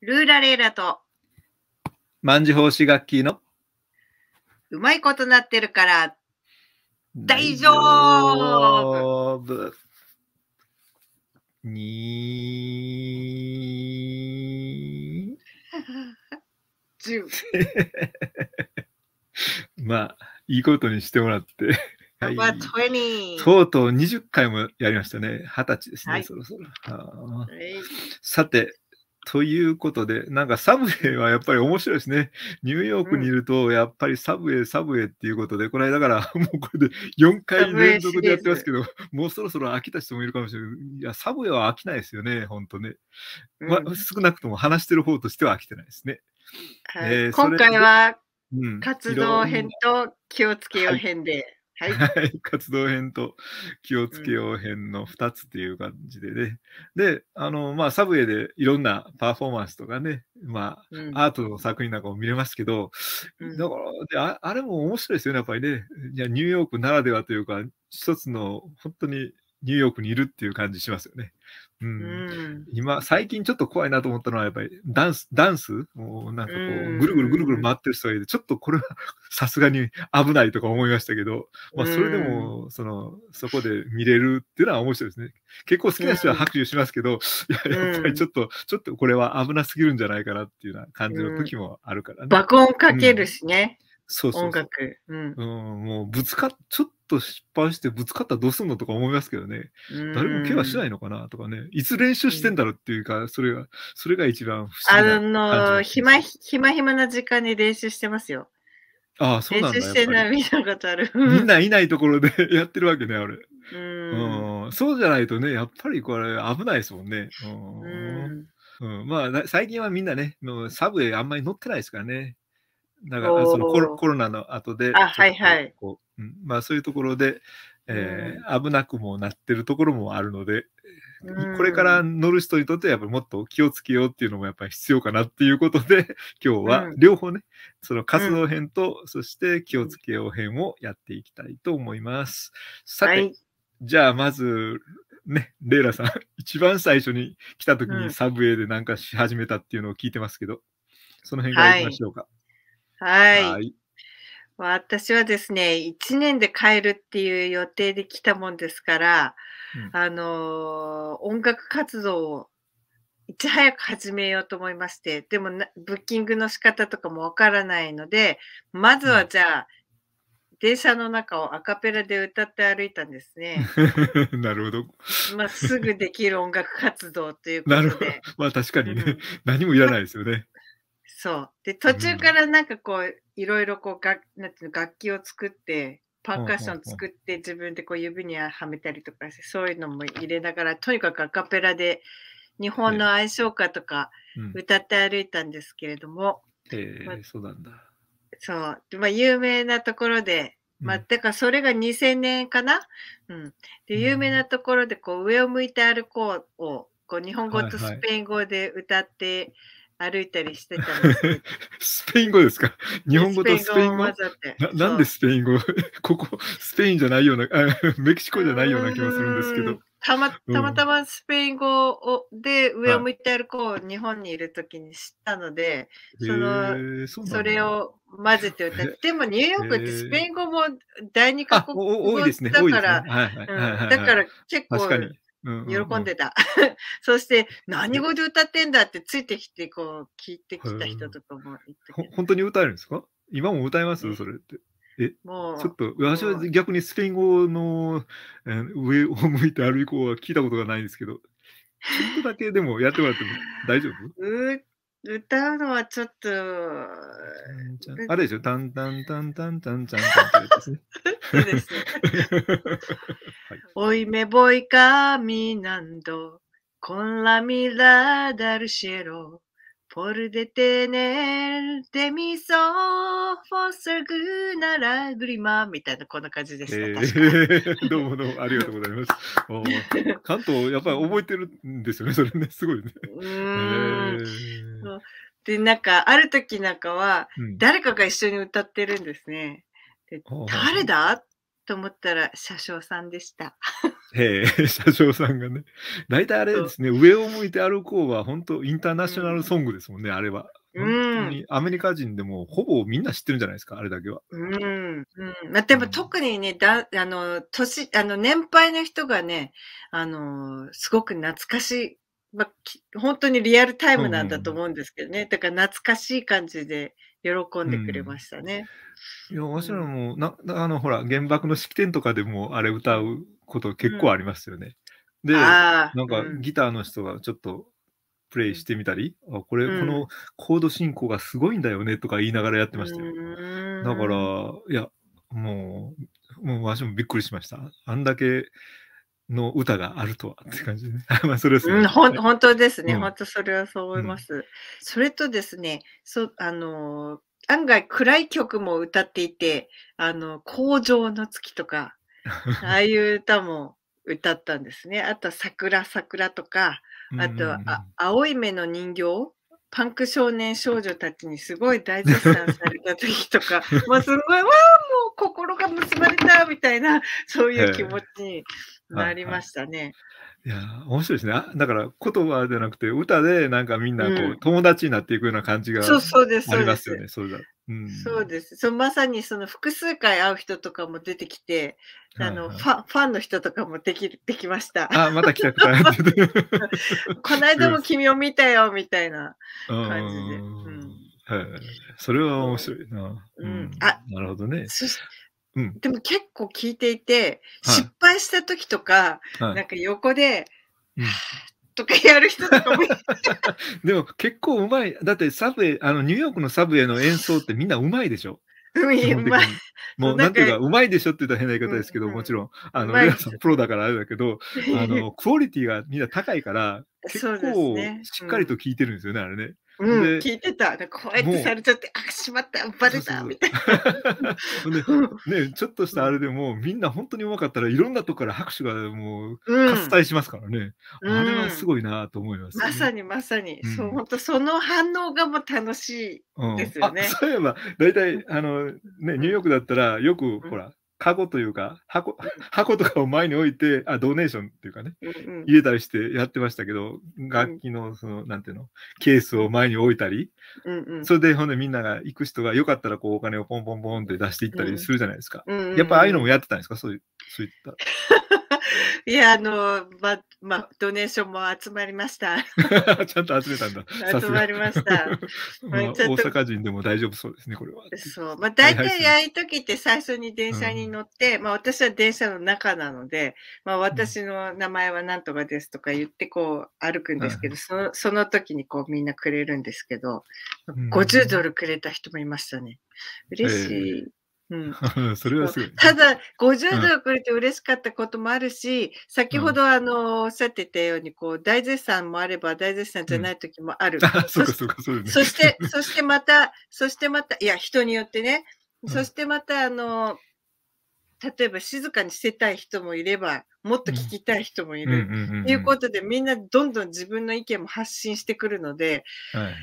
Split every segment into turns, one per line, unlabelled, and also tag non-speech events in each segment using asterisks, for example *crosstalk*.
ルーラレーラと
万事奉仕楽器の
うまいことなってるから大丈
夫に
*laughs*
まあいいことにしてもらって *laughs* はい、とうとう20回もやりましたね。20歳ですね、はい、そろそろ。さて、ということで、なんかサブウェイはやっぱり面白いですね。ニューヨークにいると、やっぱりサブウェイ、サブウェイっていうことで、この間から、*laughs* もうこれで4回連続でやってますけど、もうそろそろ飽きた人もいるかもしれない。いや、サブウェイは飽きないですよね、本当ね。まあ、少なくとも話してる方としては飽きてないですね。はい、えー、今回は、活動編
と気をつけよう編で。はいはい、
*laughs* 活動編と気をつけよう編の2つっていう感じでね。うん、で、あの、まあ、サブウェイでいろんなパフォーマンスとかね、まあ、うん、アートの作品なんかも見れますけど、うん、だからであ、あれも面白いですよね、やっぱりね。ニューヨークならではというか、一つの本当にニューヨークにいるっていう感じしますよね。うん、うん、今、最近ちょっと怖いなと思ったのは、やっぱりダンス、ダンスもうなんかこう、ぐるぐるぐるぐる回ってる人がいて、ちょっとこれは *laughs* さすがに危ないとか思いましたけど、まあ、それでも、その、そこで見れるっていうのは面白いですね。結構好きな人は拍手しますけど、いや、やっぱりちょっと、ちょっとこれは危なすぎるんじゃないかなっていうような感じの時もあるからね。爆音かけるしね。そうそうそう。音楽。うん、うん。もうぶつか、ちょっと失敗してぶつかったらどうすんのとか思いますけどね、誰も怪我しないのかなとかね、いつ練習してんだろうっていうか、それが、それが一番不思議あの、
暇、暇暇な時間に練習してますよ。
ああ、そうなんだ。練習してな
い、ことある。みんな
いないところで *laughs* やってるわけね、あれ。うん、そうじゃないとね、やっぱりこれ危ないですもんね。うんうん、まあ、最近はみんなね、のサブウェイあんまり乗ってないですからね。だから、そのコロコロナの後で、はいはい。こうん、まあそういうところで、えー、危なくもなってるところもあるので、これから乗る人にとってはやっぱりもっと気をつけようっていうのもやっぱり必要かなっていうことで *laughs* 今日は両方ね、その活動編と、そして気をつけよう編をやっていきたいと思います。さて、はい、じゃあまずね、レイラさん、*laughs* 一番最初に来た時にサブウェイでなんかし始めたっていうのを聞いてますけど、その辺からいきましょうか。
はい、はい私はですね、1年で帰るっていう予定で来たもんですから、うん、あの、音楽活動をいち早く始めようと思いまして、でもブッキングの仕方とかもわからないので、まずはじゃあ、うん、電車の中をアカペラで歌って歩いたんですね。*laughs* なるほど。
まあ、すぐで
きる音楽活動ということで。なるほど。まあ確
かにね、うん、何もいらないですよね。
そう。で、途中からなんかこう、いろいろこうがなんていうの楽器を作ってパーカッション作って自分でこう指にはめたりとかしてそういうのも入れながらとにかくアカペラで日本の愛唱歌とか歌って歩いたんですけれども、
えーまそうなんだ
そう、まあ、有名なところでまあ、だからそれが2000年かな、うん、で有名なところでこう上を向いて歩こうをこう日本語とスペイン語で歌って歩いたりしてた *laughs*
スペイン語ですか日本語とスペイン語ななんでスペイン語 *laughs* ここスペインじゃないようなメキシコじゃないような気がするんですけど。
たまたまたまスペイン語をで上を向いて歩こう、日本にいる時に知ったので、そのそれを混ぜて歌って、でもニューヨークってスペイン語も第二か国語だから、だから結構。喜んでた。*laughs* そして、何語で歌ってんだってついてきて、こう、聞いてきた人とかもい
本当に歌えるんですか今も歌いますそれって。えもうちょっと私は逆にスペイン語の、えー、上を向いて歩こうは聞いたことがないんですけど、ちょっとだけでもやってもらっても大丈
夫 *laughs* 歌うのはちょっと。あれでしょ、
タンタンタンタンタンタンタンってですね。*laughs* そうです。*laughs*
おいめぼいかみなんど、こんらみらだるしえろ、ポルデテネルデミソフォスルグーナラグリマみたいなこんな感じです、た。え
ー、*laughs* どうもどうもありがとうございます。関 *laughs* 東やっぱり覚えてるんですよね、それね、すごいね。
で、なんかある時なんかは、誰かが一緒に歌ってるんですね。で誰だと思ったら車掌さんでした。
ええ、*laughs* 車掌さんがね。大体あれですね、上を向いて歩こうは本当インターナショナルソングですもんね、うん、あれは。本当にアメリカ人でもほぼみんな知ってるんじゃないですか、あれだけは。
うん。うんまあ、でも特にね、だあの年あの年配の人がね、あのすごく懐かしい、まあ、本当にリアルタイムなんだと思うんですけどね、うんだから懐かしい感じで喜んでくれましたね。
うん、いや、しらも、な、あの、ほら、原爆の式典とかでもあれ歌うこと結構ありますよね。で、なんかギターの人がちょっとプレイしてみたり、あこれ、このコード進行がすごいんだよねとか言いながらやってましたよ。だから、いや、もう、もうしもびっくりしました。あんだけの歌があるとはって感じでね。*laughs* まあそれはそう、ね、うん、本当
ですね、うん、本当それはそう思います。うん、それとですね、そあの案外暗い曲も歌っていて、あの、工場の月とか、*laughs* ああいう歌も歌ったんですね。あと、桜桜とか、あと、あ青い目の人形パンク少年少女たちにすごい大絶賛された時とか、も *laughs* うすごい、わあ、もう心が結ばれたみたいな、そういう気持ちになりましたね。
いや、面白いですね。だから言葉じゃなくて歌でなんかみんなこう、うん、友達になっていくような感じがありますよね。そうだ。うん、
そうですそまさにその複数回会う人とかも出てきて、あの、はいはい、ファファンの人とかもできできました。あまた来たくた *laughs* この間も君を見たよみたいな
感じで。うん、はい、それは面白いな。うん、うん、あなるほどね。
でも結構聞いていて、失敗した時とか、なんか横で、うとかやる人とかも
*laughs* でも結構うまい。だってサブウェイ、あのニューヨークのサブウェイの演奏ってみんなうまいでしょ。
うまい。
もうなんていうか、うまいでしょって言ったら変な言い方ですけど、もちろん、あの、さんプロだからあれだけど、*laughs* あの、クオリティがみんな高いから、結構しっかりと聞いてるんですよね、あれね。うん、聞い
てた。こうやってされちゃって、あ、しまった、バレた、みたいな。
*laughs* ね、ちょっとしたあれでも、みんな本当にうまかったらいろんなとこから拍手がもう、喝采しますからね。うん、あれはすごいなと思います、ね、まさ
にまさに、うん、そう、本当その反応がもう楽しいですよね。うん、そ
ういえば、大体、あの、ね、ニューヨークだったら、よく、ほら、籠というか箱、箱とかを前に置いて、あ、ドネーションっていうかね、入れたりしてやってましたけど、楽器の、その、なんていうの、ケースを前に置いたり、うんうん、それで、ほんでみんなが行く人がよかったら、こう、お金をポンポンポンって出していったりするじゃないですか。やっぱああいうのもやってたんですかそういう、そういった。
いや、あの、ま、ま、ドネーションも集まりました。*laughs* ちゃんと集めたんだ。集まりました。*laughs* まあ、大阪
人でも大丈夫そうですね、これは。そう。まあ、大体ああ
いう時って最初に電車に乗って、うん、まあ、私は電車の中なので、まあ、私の名前は何とかですとか言って、こう、歩くんですけど、うん、その、その時にこう、みんなくれるんですけど、うん、50ドルくれた人もいましたね。嬉しい。えー
うん、*laughs* それはすごい、
ただ、50秒くれて嬉しかったこともあるし、うん、先ほどあのおっしゃってたようにこう、大絶賛もあれば大絶賛じゃない時もある。*laughs* うん、そして、*laughs* そしてまた、そしてまた、いや、人によってね、そしてまた、あの、例えば静かにしてたい人もいれば、もっと聞きたい人もいる。ということで、みんなどんどん自分の意見も発信してくるので、はい、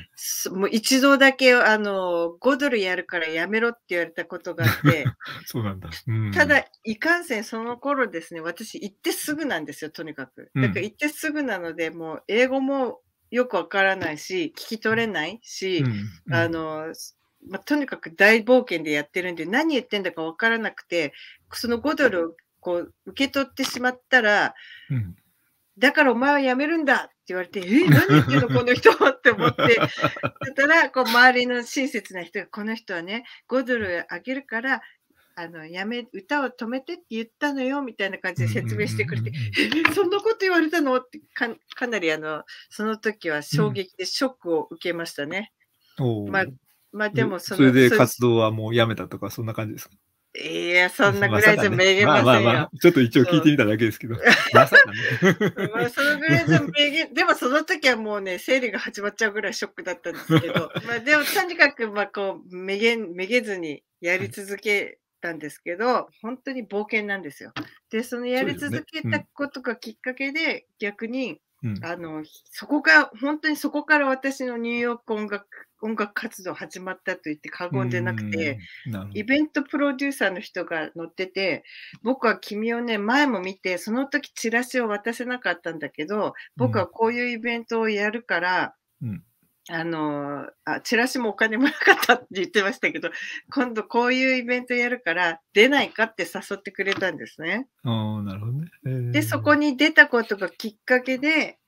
もう一度だけ、あの、5ドルやるからやめろって言われたことがあって、
*laughs* そうなんだ、うん、ただ、
いかんせんその頃ですね、私行ってすぐなんですよ、とにかく。だから行ってすぐなので、もう英語もよくわからないし、聞き取れないし、うんうん、あの、まあ、とにかく大冒険でやってるんで、何言ってんだか分からなくて、その5ドルをこう受け取ってしまったら、うん、だからお前はやめるんだって言われて、え、何言ってんの、*laughs* この人って思って、だたら、こう周りの親切な人が、この人はね、5ドルあげるから、あのやめ歌を止めてって言ったのよみたいな感じで説明してくれて、そんなこと言われたのってかかなりあのその時は衝撃でショックを受けましたね。うん、まあ、まあでもそそれで活
動はもうやめたとか、そんな感じですか
いや、そんなぐらいじゃめげませんよ、まあまあまあ。ちょっと一応聞いてみた
だけですけど。*laughs* まさかね。まあ、そのぐらいじゃめ
げ、*laughs* でもその時はもうね、生理が始まっちゃうぐらいショックだったんですけど、*laughs* まあでもとにかく、まあこう、めげ、めげずにやり続けたんですけど、本当に冒険なんですよ。で、そのやり続けたことがきっかけで、逆にあのそこが本当にそこから私のニューヨーク音楽音楽活動始まったと言って過言じゃなくてイベントプロデューサーの人が乗ってて僕は君をね前も見てその時チラシを渡せなかったんだけど僕はこういうイベントをやるから、うんあのあ、チラシもお金もなかったって言ってましたけど、今度こういうイベントやるから出ないかって誘ってくれたんですね。
あなるほどね、えー、
で、そこに出たことがきっかけで、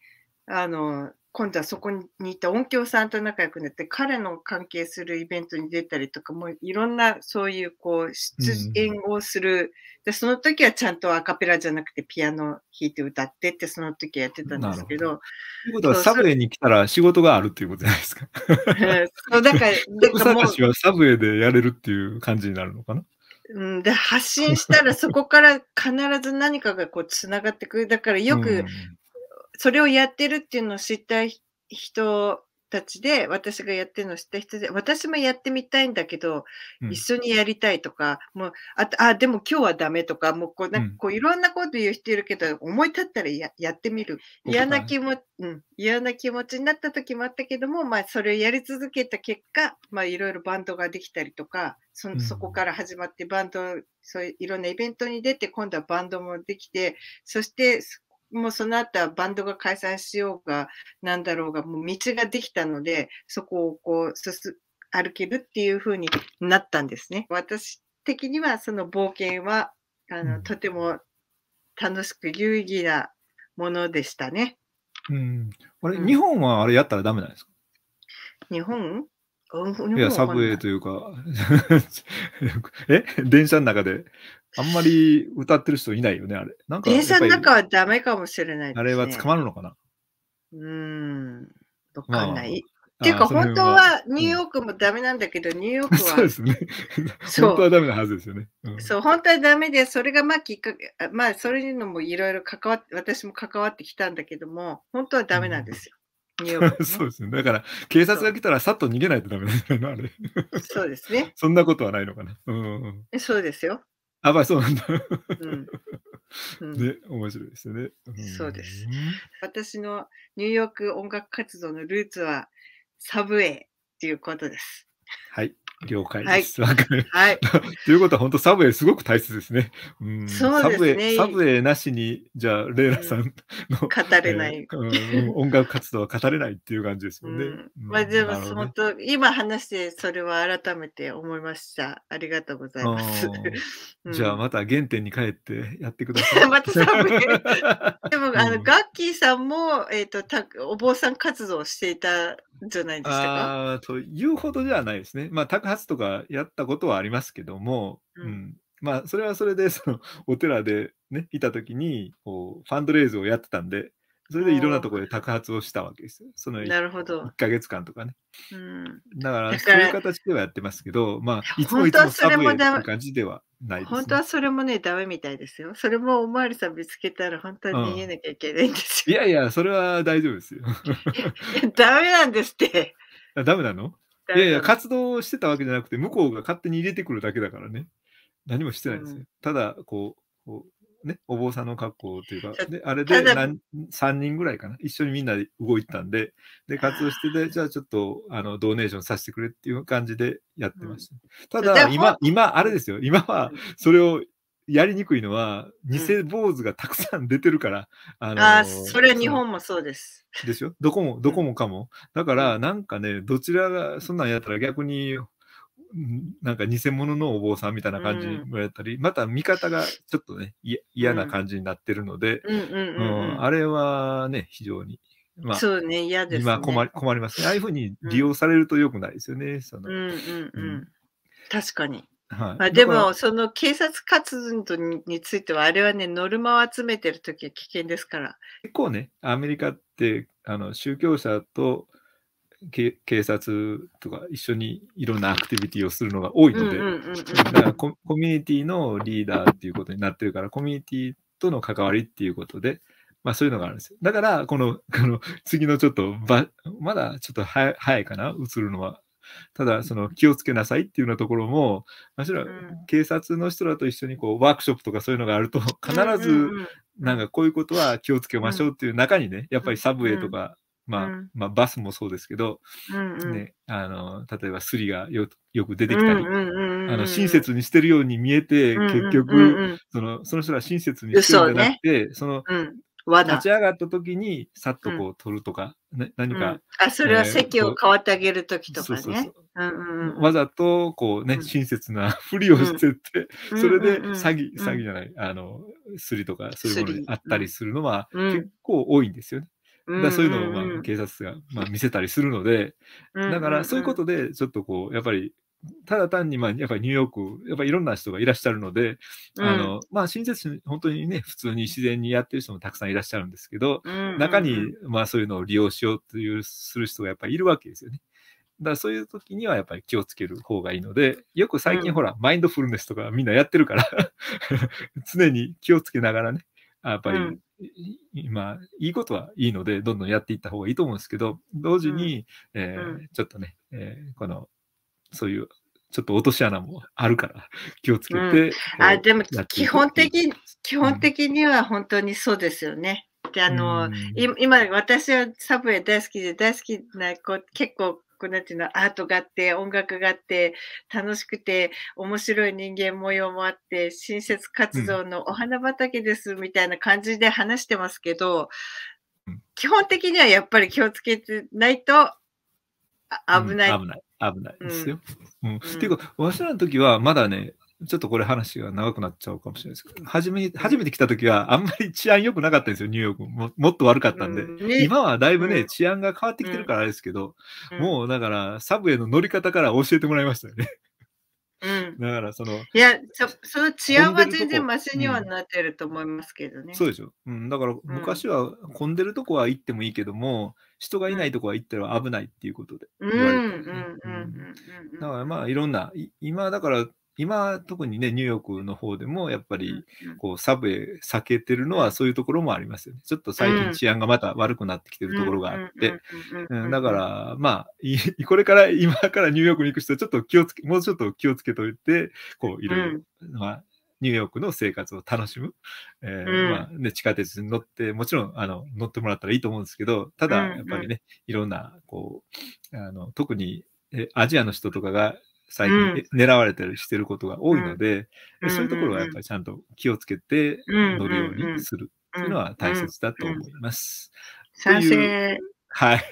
あの、今度はそこにいた音響さんと仲良くなって彼の関係するイベントに出たりとかもいろんなそういうこう出演をする、でその時はちゃんとアカペラじゃなくてピアノ弾いて歌ってってその時やってたんですけど。ということはサブウェイに
来たら仕事があるっていうことじゃないですか。
そうだからだ *laughs* からも
うサブウェイでやれるっていう感じになるのかな。
うん、で発信したらそこから必ず何かがこうつながってくる。だからよくそれをやってるっていうのを知った人たちで、私がやってるのを知った人で、私もやってみたいんだけど、一緒にやりたいとか、もう、あと、あ、でも今日はダメとか、もうこう、なんかこう、いろんなこと言う人いるけど、思い立ったらややってみる。嫌な気持ち、うん、嫌な気持ちになった時もあったけども、まあ、それをやり続けた結果、まあ、いろいろバンドができたりとか、そそこから始まってバンド、そういういろんなイベントに出て、今度はバンドもできて、そして、もうその後はバンドが解散しようが、なんだろうが、もう道ができたので、そこをこう、歩けるっていう風になったんですね。私的にはその冒険は、あの、とても楽しく有意義なものでしたね。
うん。あれ、うん、日本はあれやったらダメなんですか
日本いや、サブウェイとい
うか *laughs* え、電車の中で、あんまり歌ってる人いないよね、あれ。なんか電車の中は
ダメかもしれない、ね、あれは捕まる
のかなうん、わかんない。まあ、っていうか、本当は
ニューヨークもダメなんだけど、ニューヨークは。そうですね。
*laughs* 本当はダメなはずですよね。うん、そ
う、本当はダメで、それがまあきっかけ、まあ、それにもいろいろ関わって、私も関わってきたんだけども、本当はダメなんですよ。
*laughs* そうですね。だから、警察が来たらさっと逃げないとダメだよね、そうですね。*laughs* そんなことはないのかな。うん、そうですよ。あ、まあ、そうなんだ。うん、ね、面白いですよね。そうです。
私のニューヨーク音楽活動のルーツはサブウェイっていうことです。
はい。了解です。はい、はい。ということは、本当サブウェイすごく大切ですね。うん、そうですね。サブウェイなしに、じゃあ、レイラさんの、うん、語れない、えー、音楽活動は語れないっていう感じですもんね。うん、まあ、でも、ね、本
当、今話して、それは改めて思いました。ありがとうございます。*laughs* じゃあ、ま
た原点に帰ってやってください。*laughs* またサブウェイ。*laughs* で
も、あの、ガッキーさんも、えっ、ー、とた、お坊さん活動をしていたじゃないですか
あというほどではないですね。まあ、宅発とかやったことはありますけども、うん、うん、まあ、それはそれで、その、お寺でね、いた時に、こう、ファンドレイズをやってたんで、それでいろんなところで宅発をしたわけですよ。そのなるほど1か月間とかね。うん、だから、そういう形ではやってますけど、まあ、いつもいつもサブウェイって感じではないです、ね、本当はそ
れもね、ダメみたいですよ。それもおまわりさん見つけたら本当に逃げなきゃいけないんで
すよ。うん、いやいや、それは大丈夫ですよ。*laughs*
ダメなんですって。
ダメなのいやいや、活動してたわけじゃなくて、向こうが勝手に入れてくるだけだからね。何もしてないんですよ。うん、ただこう、こうね、お坊さんの格好というか、であれで何3人ぐらいかな、一緒にみんなで動いたんで、で活動してて、じゃあちょっとあのドネーションさせてくれっていう感じでやってました。うん、ただ、今、今、あれですよ、今はそれをやりにくいのは、偽坊主がたくさん出てるから。うん、あのあ、それは日本
もそうです。
でしょどこも、どこもかも。だから、なんかね、どちらが、そんなんやったら逆になんか偽物のお坊さんみたいな感じもやったり、うん、また見方がちょっとね、嫌な感じになってるので、あれはね、非常に。まあ、そうね、嫌です、ね、今困り困りますね。ああいうふうに利用されるとよくないですよね。その確かに。はいまあ、でも、
その警察活動については、あれはね、ノルマを集めてるときは危険ですから。
結構ね、アメリカってあの宗教者と警察とか一緒にいろんなアクティビティをするのが多いので、だからコミュニティのリーダーっていうことになってるから、コミュニティとの関わりっていうことで、まあそういうのがあるんですよ。だから、この、こ *laughs* の次のちょっとば、まだちょっと早いかな、映るのは。ただ、その気をつけなさいっていうようなところも、むしろ警察の人らと一緒にこうワークショップとかそういうのがあると、必ずなんかこういうことは気をつけましょうっていう中にね、やっぱりサブウェイとか、まあ、うん、まあ、バスもそうですけど、うんうん、ね、あの例えばスリがよく出てきたり、あの親切にしてるように見えて、結局そのその人は親切にしてるんじゃなくて、ね、その、うん、立ち上がった時にさっとこう取るとか、うん、何か、あそれは席を変
わってあげる時とかね
わざとこうね、親切な *laughs* ふりをしてて、それで詐欺詐欺じゃないあのすりとかそういうものにあったりするのは結構多いんですよね。
だそういうのを、まあ、
警察が、まあ、見せたりするので、だから、そういうことで、ちょっとこう、やっぱり、ただ単に、まあ、やっぱりニューヨーク、やっぱりいろんな人がいらっしゃるので、うん、あの、まあ、親切に、本当にね、普通に自然にやってる人もたくさんいらっしゃるんですけど、中に、まあ、そういうのを利用しようという、する人がやっぱりいるわけですよね。だからそういう時にはやっぱり気をつける方がいいので、よく最近ほら、うん、マインドフルネスとかみんなやってるから *laughs* 常に気をつけながらね、やっぱり、うん今、いいことはいいので、どんどんやっていった方がいいと思うんですけど、同時に、うん、えーうん、ちょっとね、えー、この、そういう、ちょっと落とし穴もあるから、*laughs* 気をつけて。うん、あでも、基本
的、基本的には本当にそうですよね。で、あの、今、私はサブウェイ大好きで、大好きな、こう結構、こうなんていうの、アートがあって、音楽があって、楽しくて、面白い人間模様もあって、親切活動のお花畑ですみたいな感じで話してますけど、うん、基本的にはやっぱり気をつけてないと危ない、うん、危ない。
危ないですよ。うん、うん、っていうか、わしらの時はまだね、ちょっとこれ話が長くなっちゃうかもしれないですけど、初め初めて来た時はあんまり治安良くなかったんですよ、ニューヨークも。もっと悪かったんで。うん今はだいぶね、うん、治安が変わってきてるからあれですけど、うん、もうだから、サブへの乗り方から教えてもらいましたよね。うん、だからその。
いやそ、その治安は全然ましにはなってると思いますけどね。そうでし
ょ。うん、だから昔は混んでるとこは行ってもいいけども、人がいないとこは行ったら危ないっていうことで。
うううん。ん。ん。
だからまあいろんな、今だから今、特にね、ニューヨークの方でも、やっぱり、こう、サブへ避けてるのは、そういうところもありますよね。ちょっと最近治安がまた悪くなってきてるところがあって、だから、まあ、*laughs* これから、今からニューヨークに行く人は、ちょっと気をつけ、もうちょっと気をつけといて、こう、いろいろ、まあ、ニューヨークの生活を楽しむ、えー、まあね、地下鉄に乗って、もちろんあの乗ってもらったらいいと思うんですけど、ただやっぱりね、いろんなこうあの特にえアジアの人とかが最近狙われたりしてることが多いので、うん、そういうところはやっぱりちゃんと気をつけて乗るようにするっていうのは大切だと思います。賛成。はい。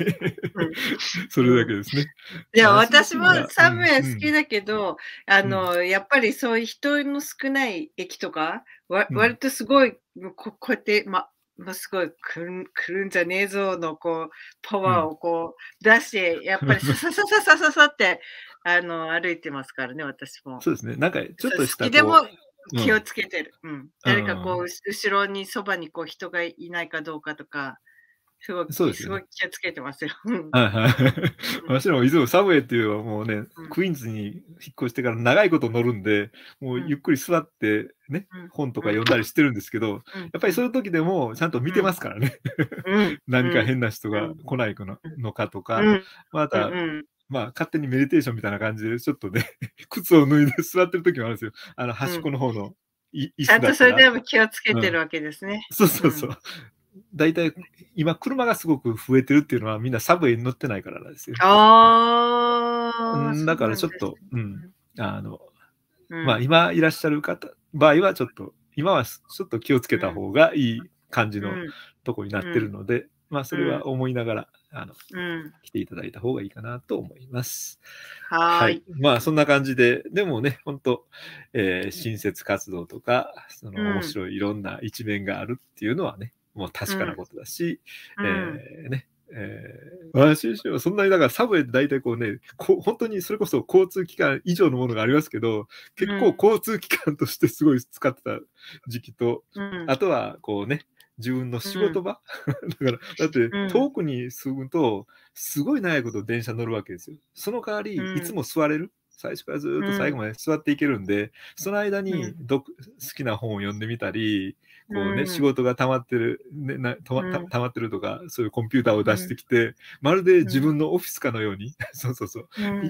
*laughs* それだけですね。いや、私もサムエ好き
だけど、うん、あの、やっぱりそういう人の少ない駅とか、わ割とすごい、こうやって、ま、もうすごいくるくるんじゃねえぞのこうパワーをこう出して、うん、やっぱり *laughs* ささささささってあの歩いてますからね、私も。そうですね、なんかちょっとしたでも気をつけてる、うん、うん、誰かこう、後ろにそばにこう人がいないかどうかとか、すごい、そうですね、すごい気をつけてますよ。
はいはい。*laughs* 私らもいつもサブウェイっていうのはもうね、うん、クイーンズに引っ越してから長いこと乗るんで、もうゆっくり座ってね、うん、本とか読んだりしてるんですけど、うん、やっぱりそういう時でもちゃんと見てますからね。*laughs* 何か変な人が来ないのかとか、また、まあ、勝手にメディテーションみたいな感じで、ちょっとね、*laughs* 靴を脱いで座ってる時もあるんですよ。あの、端っこの方の。うんちゃんとそれでも気をつけてるわけですね。うん、そうそうそう。大体今車がすごく増えてるっていうのはみんなサブウェイに乗ってないからなんですよ。ああ、だからちょっと、うね、うん、あの、うん、まあ今いらっしゃる方、場合はちょっと、今はちょっと気をつけた方がいい感じのとこになってるので、うん、まあそれは思いながら、あの、うん、来ていただいた方がいいかなと思います。はいはいまあそんな感じで、でもね、本当、えー、親切活動とか、その面白いいろんな一面があるっていうのはね、もう確かなことだし、うん、えー、ね、えー、私自身はそんなにだからサブウェイって大体こうねこ本当にそれこそ交通機関以上のものがありますけど結構交通機関としてすごい使ってた時期と、うん、あとはこうね自分の仕事場、うん、*laughs* だからだって遠くに住むとすごい長いこと電車乗るわけですよその代わりいつも座れる、最初からずっと最後まで座っていけるんで、うん、その間にど、うん、好きな本を読んでみたり、こうね、うん、仕事が溜まってる、ね、なたまたまってるとか、そういうコンピューターを出してきて、まるで自分のオフィスかのように、*laughs* そうそうそう、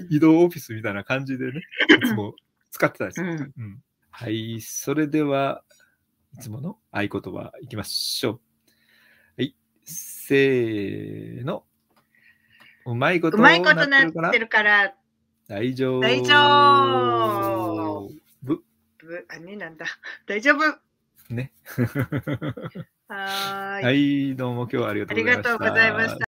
移動オフィスみたいな感じでね、いつも使ってたんですよ。うんはい、それでは、いつもの合言葉いきましょう。はい、せーの。うまいことなってるから。大丈夫。大丈夫。ぶ。
ぶ、あ、ねなんだ。大丈夫。ね。はい。は
い、どうも今日はありがとうございました。ありがとうございました。